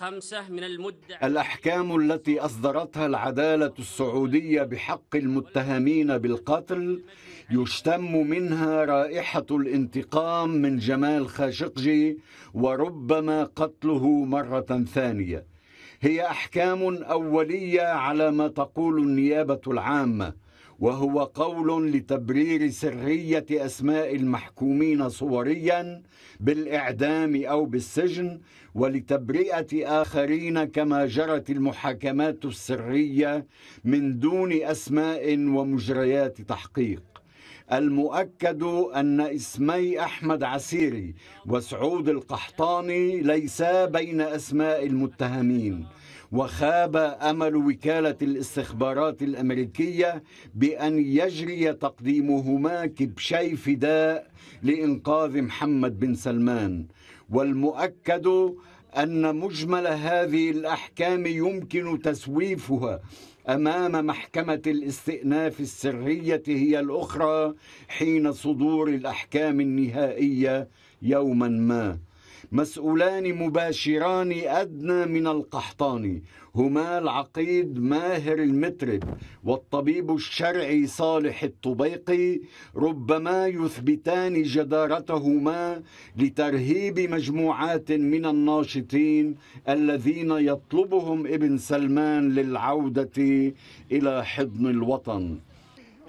خمسة من المدة الأحكام التي أصدرتها العدالة السعودية بحق المتهمين بالقتل يشتم منها رائحة الانتقام من جمال خاشقجي وربما قتله مرة ثانية هي أحكام أولية على ما تقول النيابة العامة وهو قول لتبرير سرية أسماء المحكومين صوريا بالإعدام أو بالسجن ولتبرئة آخرين كما جرت المحاكمات السرية من دون أسماء ومجريات تحقيق المؤكد أن اسمي أحمد عسيري وسعود القحطاني ليسا بين أسماء المتهمين وخاب امل وكاله الاستخبارات الامريكيه بان يجري تقديمهما كبشي فداء لانقاذ محمد بن سلمان والمؤكد ان مجمل هذه الاحكام يمكن تسويفها امام محكمه الاستئناف السريه هي الاخرى حين صدور الاحكام النهائيه يوما ما مسؤولان مباشران أدنى من القحطان هما العقيد ماهر المترب والطبيب الشرعي صالح الطبيقي ربما يثبتان جدارتهما لترهيب مجموعات من الناشطين الذين يطلبهم ابن سلمان للعودة إلى حضن الوطن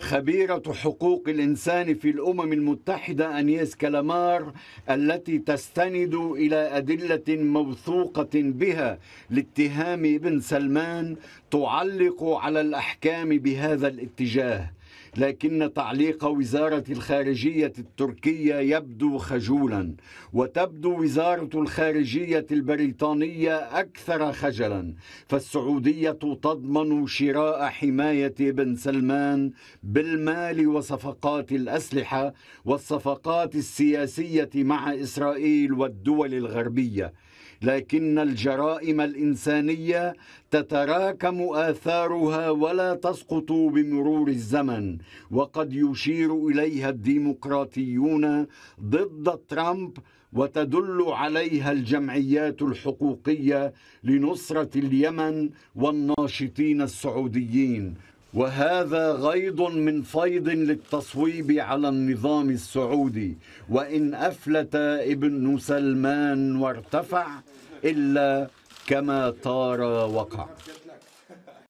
خبيرة حقوق الإنسان في الأمم المتحدة أنيس كالامار التي تستند إلى أدلة موثوقة بها لاتهام ابن سلمان تعلق على الأحكام بهذا الاتجاه لكن تعليق وزارة الخارجية التركية يبدو خجولا وتبدو وزارة الخارجية البريطانية أكثر خجلا فالسعودية تضمن شراء حماية بن سلمان بالمال وصفقات الأسلحة والصفقات السياسية مع إسرائيل والدول الغربية لكن الجرائم الإنسانية تتراكم آثارها ولا تسقط بمرور الزمن وقد يشير إليها الديمقراطيون ضد ترامب وتدل عليها الجمعيات الحقوقية لنصرة اليمن والناشطين السعوديين وهذا غيض من فيض للتصويب على النظام السعودي وان افلت ابن سلمان وارتفع الا كما طار وقع